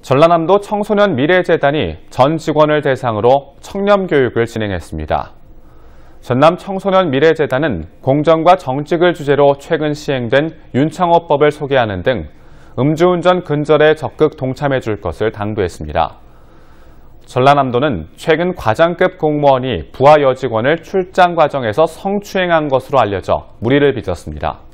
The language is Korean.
전라남도 청소년 미래재단이 전 직원을 대상으로 청렴 교육을 진행했습니다. 전남 청소년 미래재단은 공정과 정직을 주제로 최근 시행된 윤창호법을 소개하는 등 음주운전 근절에 적극 동참해 줄 것을 당부했습니다. 전라남도는 최근 과장급 공무원이 부하 여직원을 출장 과정에서 성추행한 것으로 알려져 무리를 빚었습니다.